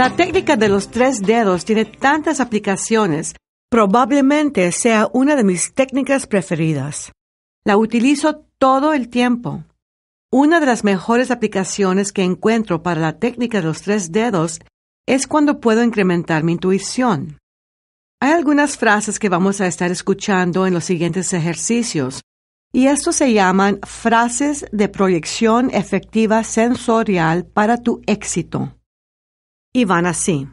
La técnica de los tres dedos tiene tantas aplicaciones, probablemente sea una de mis técnicas preferidas. La utilizo todo el tiempo. Una de las mejores aplicaciones que encuentro para la técnica de los tres dedos es cuando puedo incrementar mi intuición. Hay algunas frases que vamos a estar escuchando en los siguientes ejercicios, y estos se llaman frases de proyección efectiva sensorial para tu éxito y van así.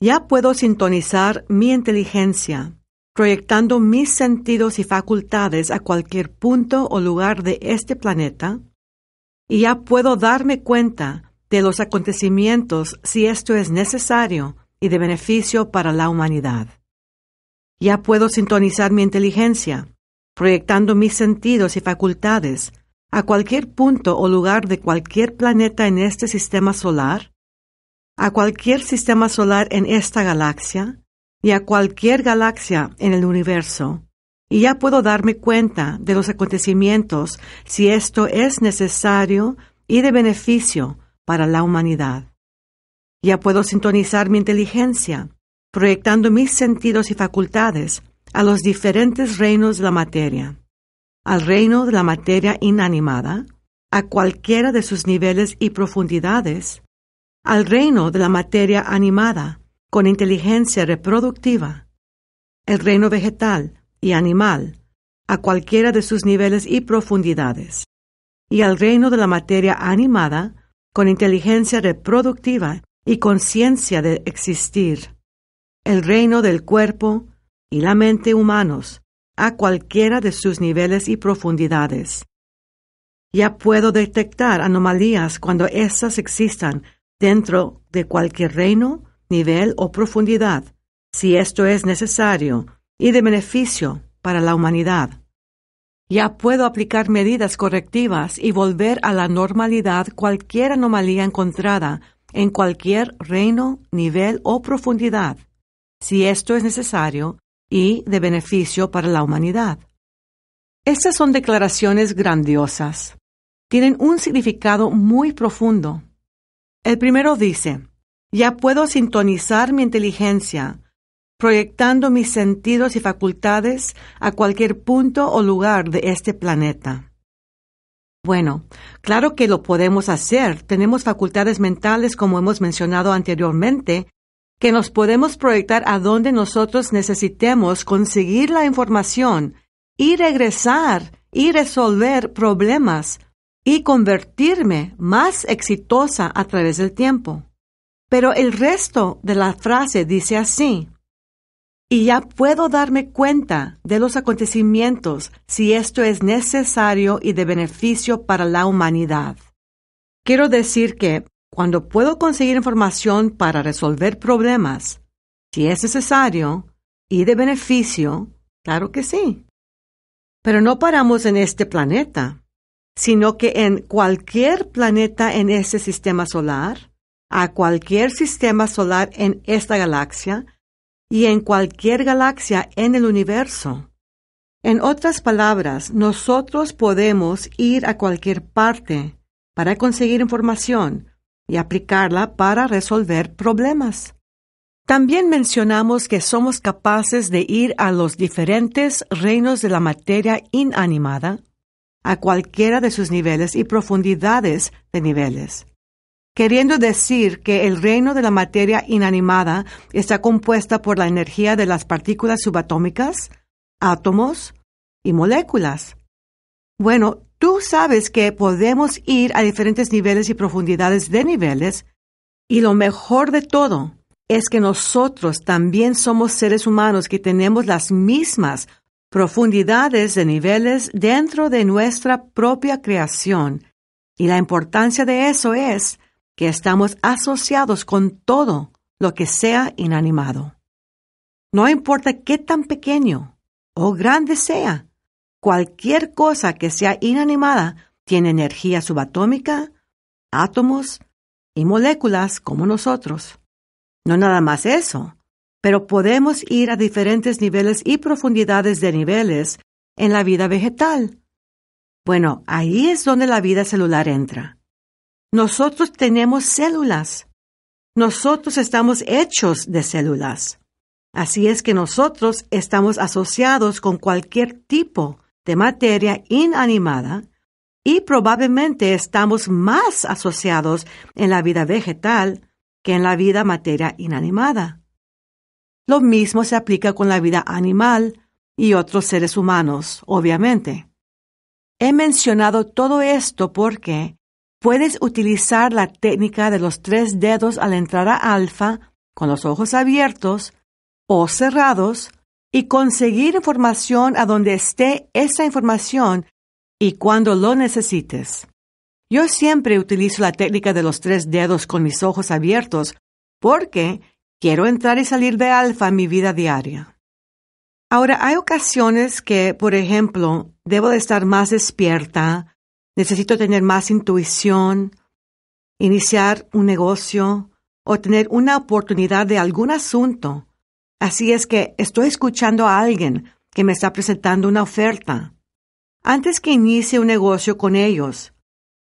Ya puedo sintonizar mi inteligencia, proyectando mis sentidos y facultades a cualquier punto o lugar de este planeta, y ya puedo darme cuenta de los acontecimientos si esto es necesario y de beneficio para la humanidad. Ya puedo sintonizar mi inteligencia, proyectando mis sentidos y facultades a cualquier punto o lugar de cualquier planeta en este sistema solar, a cualquier sistema solar en esta galaxia y a cualquier galaxia en el universo, y ya puedo darme cuenta de los acontecimientos si esto es necesario y de beneficio para la humanidad. Ya puedo sintonizar mi inteligencia, proyectando mis sentidos y facultades a los diferentes reinos de la materia, al reino de la materia inanimada, a cualquiera de sus niveles y profundidades, al reino de la materia animada con inteligencia reproductiva, el reino vegetal y animal, a cualquiera de sus niveles y profundidades, y al reino de la materia animada con inteligencia reproductiva y conciencia de existir, el reino del cuerpo y la mente humanos, a cualquiera de sus niveles y profundidades. Ya puedo detectar anomalías cuando éstas existan dentro de cualquier reino, nivel o profundidad, si esto es necesario y de beneficio para la humanidad. Ya puedo aplicar medidas correctivas y volver a la normalidad cualquier anomalía encontrada en cualquier reino, nivel o profundidad, si esto es necesario y de beneficio para la humanidad. Estas son declaraciones grandiosas. Tienen un significado muy profundo. El primero dice, ya puedo sintonizar mi inteligencia, proyectando mis sentidos y facultades a cualquier punto o lugar de este planeta. Bueno, claro que lo podemos hacer. Tenemos facultades mentales, como hemos mencionado anteriormente, que nos podemos proyectar a donde nosotros necesitemos conseguir la información y regresar y resolver problemas y convertirme más exitosa a través del tiempo. Pero el resto de la frase dice así, y ya puedo darme cuenta de los acontecimientos si esto es necesario y de beneficio para la humanidad. Quiero decir que cuando puedo conseguir información para resolver problemas, si es necesario y de beneficio, claro que sí. Pero no paramos en este planeta sino que en cualquier planeta en ese sistema solar, a cualquier sistema solar en esta galaxia y en cualquier galaxia en el universo. En otras palabras, nosotros podemos ir a cualquier parte para conseguir información y aplicarla para resolver problemas. También mencionamos que somos capaces de ir a los diferentes reinos de la materia inanimada a cualquiera de sus niveles y profundidades de niveles. Queriendo decir que el reino de la materia inanimada está compuesta por la energía de las partículas subatómicas, átomos y moléculas. Bueno, tú sabes que podemos ir a diferentes niveles y profundidades de niveles, y lo mejor de todo es que nosotros también somos seres humanos que tenemos las mismas profundidades de niveles dentro de nuestra propia creación, y la importancia de eso es que estamos asociados con todo lo que sea inanimado. No importa qué tan pequeño o grande sea, cualquier cosa que sea inanimada tiene energía subatómica, átomos y moléculas como nosotros. No nada más eso, pero podemos ir a diferentes niveles y profundidades de niveles en la vida vegetal. Bueno, ahí es donde la vida celular entra. Nosotros tenemos células. Nosotros estamos hechos de células. Así es que nosotros estamos asociados con cualquier tipo de materia inanimada y probablemente estamos más asociados en la vida vegetal que en la vida materia inanimada. Lo mismo se aplica con la vida animal y otros seres humanos, obviamente. He mencionado todo esto porque puedes utilizar la técnica de los tres dedos al entrar a alfa con los ojos abiertos o cerrados y conseguir información a donde esté esa información y cuando lo necesites. Yo siempre utilizo la técnica de los tres dedos con mis ojos abiertos porque Quiero entrar y salir de alfa en mi vida diaria. Ahora, hay ocasiones que, por ejemplo, debo de estar más despierta, necesito tener más intuición, iniciar un negocio o tener una oportunidad de algún asunto. Así es que estoy escuchando a alguien que me está presentando una oferta. Antes que inicie un negocio con ellos,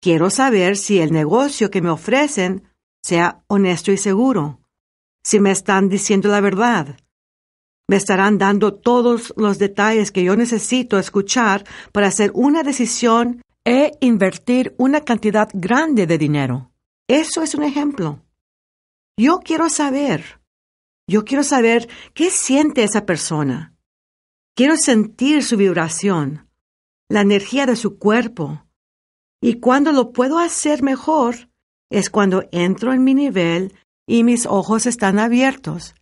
quiero saber si el negocio que me ofrecen sea honesto y seguro si me están diciendo la verdad. Me estarán dando todos los detalles que yo necesito escuchar para hacer una decisión e invertir una cantidad grande de dinero. Eso es un ejemplo. Yo quiero saber. Yo quiero saber qué siente esa persona. Quiero sentir su vibración, la energía de su cuerpo. Y cuando lo puedo hacer mejor es cuando entro en mi nivel y mis ojos están abiertos.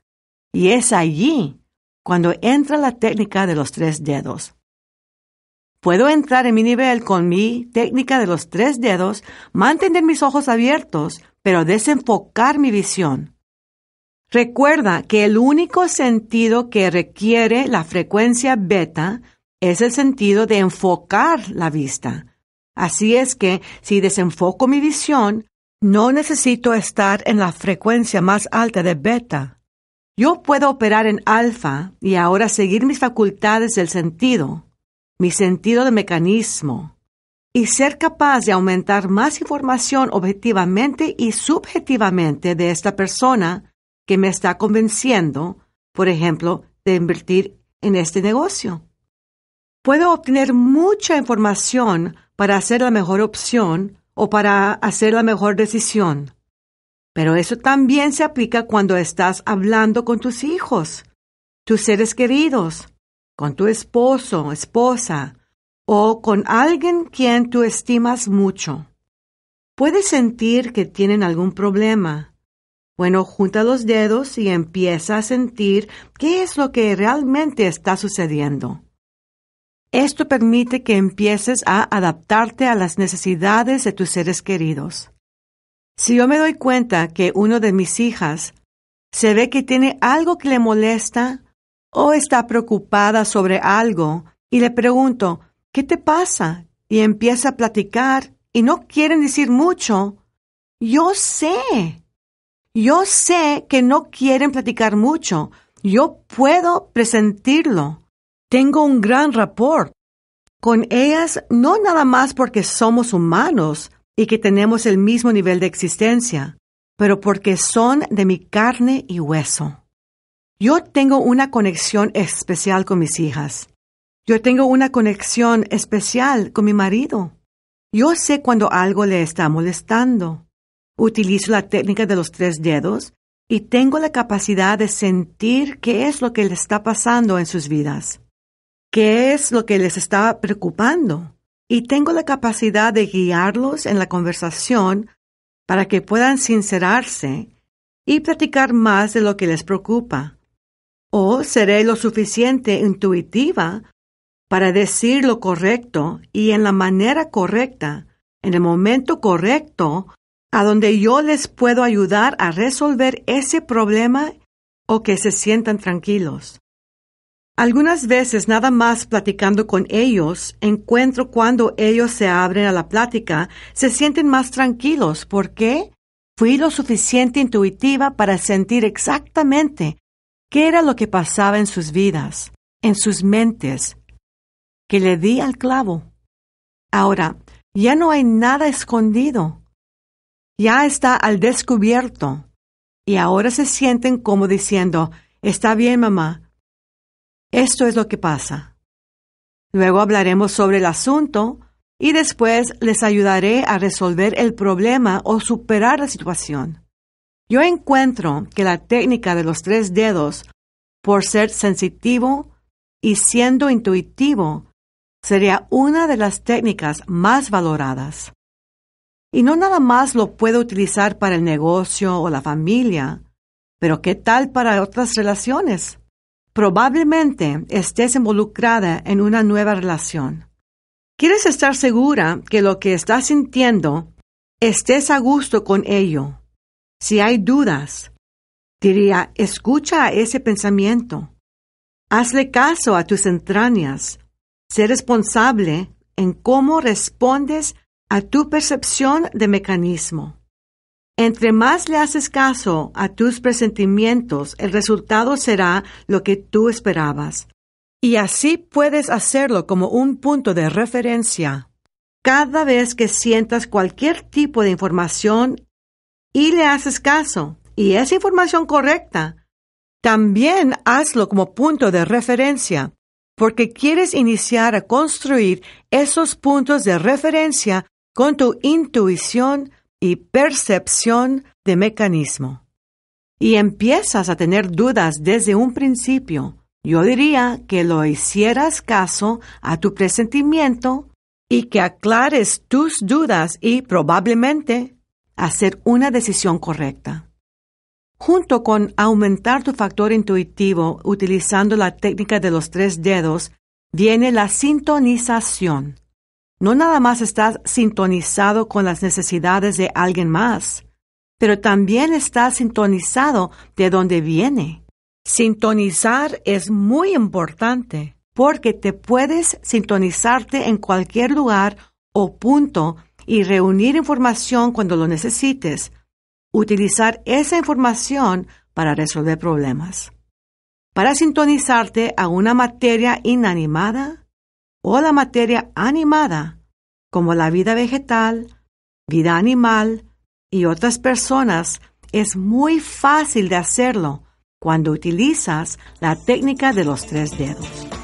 Y es allí cuando entra la técnica de los tres dedos. Puedo entrar en mi nivel con mi técnica de los tres dedos, mantener mis ojos abiertos, pero desenfocar mi visión. Recuerda que el único sentido que requiere la frecuencia beta es el sentido de enfocar la vista. Así es que si desenfoco mi visión, no necesito estar en la frecuencia más alta de beta. Yo puedo operar en alfa y ahora seguir mis facultades del sentido, mi sentido de mecanismo, y ser capaz de aumentar más información objetivamente y subjetivamente de esta persona que me está convenciendo, por ejemplo, de invertir en este negocio. Puedo obtener mucha información para hacer la mejor opción o para hacer la mejor decisión. Pero eso también se aplica cuando estás hablando con tus hijos, tus seres queridos, con tu esposo, esposa, o con alguien quien tú estimas mucho. Puedes sentir que tienen algún problema. Bueno, junta los dedos y empieza a sentir qué es lo que realmente está sucediendo. Esto permite que empieces a adaptarte a las necesidades de tus seres queridos. Si yo me doy cuenta que uno de mis hijas se ve que tiene algo que le molesta o está preocupada sobre algo y le pregunto, ¿qué te pasa? Y empieza a platicar y no quieren decir mucho, yo sé, yo sé que no quieren platicar mucho, yo puedo presentirlo. Tengo un gran rapport con ellas, no nada más porque somos humanos y que tenemos el mismo nivel de existencia, pero porque son de mi carne y hueso. Yo tengo una conexión especial con mis hijas. Yo tengo una conexión especial con mi marido. Yo sé cuando algo le está molestando. Utilizo la técnica de los tres dedos y tengo la capacidad de sentir qué es lo que le está pasando en sus vidas qué es lo que les está preocupando y tengo la capacidad de guiarlos en la conversación para que puedan sincerarse y platicar más de lo que les preocupa. O seré lo suficiente intuitiva para decir lo correcto y en la manera correcta, en el momento correcto, a donde yo les puedo ayudar a resolver ese problema o que se sientan tranquilos. Algunas veces nada más platicando con ellos, encuentro cuando ellos se abren a la plática, se sienten más tranquilos. porque Fui lo suficiente intuitiva para sentir exactamente qué era lo que pasaba en sus vidas, en sus mentes, que le di al clavo. Ahora, ya no hay nada escondido. Ya está al descubierto. Y ahora se sienten como diciendo, está bien, mamá, esto es lo que pasa. Luego hablaremos sobre el asunto y después les ayudaré a resolver el problema o superar la situación. Yo encuentro que la técnica de los tres dedos, por ser sensitivo y siendo intuitivo, sería una de las técnicas más valoradas. Y no nada más lo puedo utilizar para el negocio o la familia, pero ¿qué tal para otras relaciones? probablemente estés involucrada en una nueva relación. Quieres estar segura que lo que estás sintiendo estés a gusto con ello. Si hay dudas, diría, escucha a ese pensamiento. Hazle caso a tus entrañas. Sé responsable en cómo respondes a tu percepción de mecanismo. Entre más le haces caso a tus presentimientos, el resultado será lo que tú esperabas. Y así puedes hacerlo como un punto de referencia. Cada vez que sientas cualquier tipo de información y le haces caso, y es información correcta, también hazlo como punto de referencia, porque quieres iniciar a construir esos puntos de referencia con tu intuición, y percepción de mecanismo. Y empiezas a tener dudas desde un principio. Yo diría que lo hicieras caso a tu presentimiento y que aclares tus dudas y probablemente hacer una decisión correcta. Junto con aumentar tu factor intuitivo utilizando la técnica de los tres dedos, viene la sintonización no nada más estás sintonizado con las necesidades de alguien más, pero también estás sintonizado de dónde viene. Sintonizar es muy importante porque te puedes sintonizarte en cualquier lugar o punto y reunir información cuando lo necesites. Utilizar esa información para resolver problemas. Para sintonizarte a una materia inanimada, o la materia animada, como la vida vegetal, vida animal y otras personas, es muy fácil de hacerlo cuando utilizas la técnica de los tres dedos.